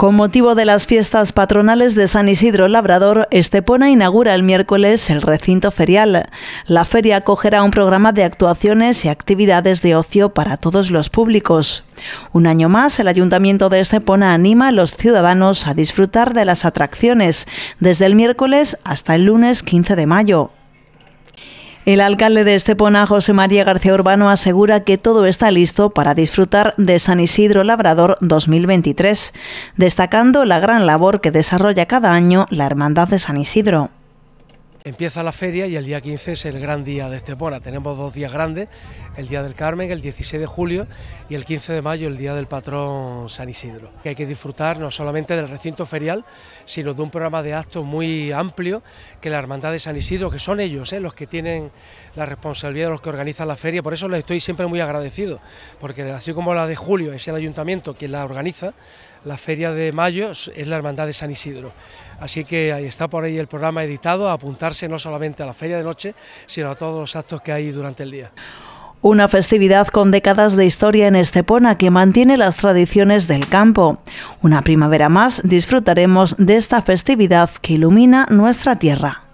Con motivo de las fiestas patronales de San Isidro Labrador, Estepona inaugura el miércoles el recinto ferial. La feria acogerá un programa de actuaciones y actividades de ocio para todos los públicos. Un año más, el Ayuntamiento de Estepona anima a los ciudadanos a disfrutar de las atracciones desde el miércoles hasta el lunes 15 de mayo. El alcalde de Estepona, José María García Urbano, asegura que todo está listo para disfrutar de San Isidro Labrador 2023, destacando la gran labor que desarrolla cada año la Hermandad de San Isidro. Empieza la feria y el día 15 es el gran día de Estepona. Tenemos dos días grandes, el Día del Carmen, el 16 de julio, y el 15 de mayo, el Día del Patrón San Isidro. Que hay que disfrutar no solamente del recinto ferial, sino de un programa de actos muy amplio que la Hermandad de San Isidro, que son ellos eh, los que tienen la responsabilidad, de los que organizan la feria, por eso les estoy siempre muy agradecido, porque así como la de julio es el ayuntamiento quien la organiza, la feria de mayo es la Hermandad de San Isidro. Así que ahí está por ahí el programa editado, apuntar no solamente a la feria de noche, sino a todos los actos que hay durante el día. Una festividad con décadas de historia en Estepona que mantiene las tradiciones del campo. Una primavera más disfrutaremos de esta festividad que ilumina nuestra tierra.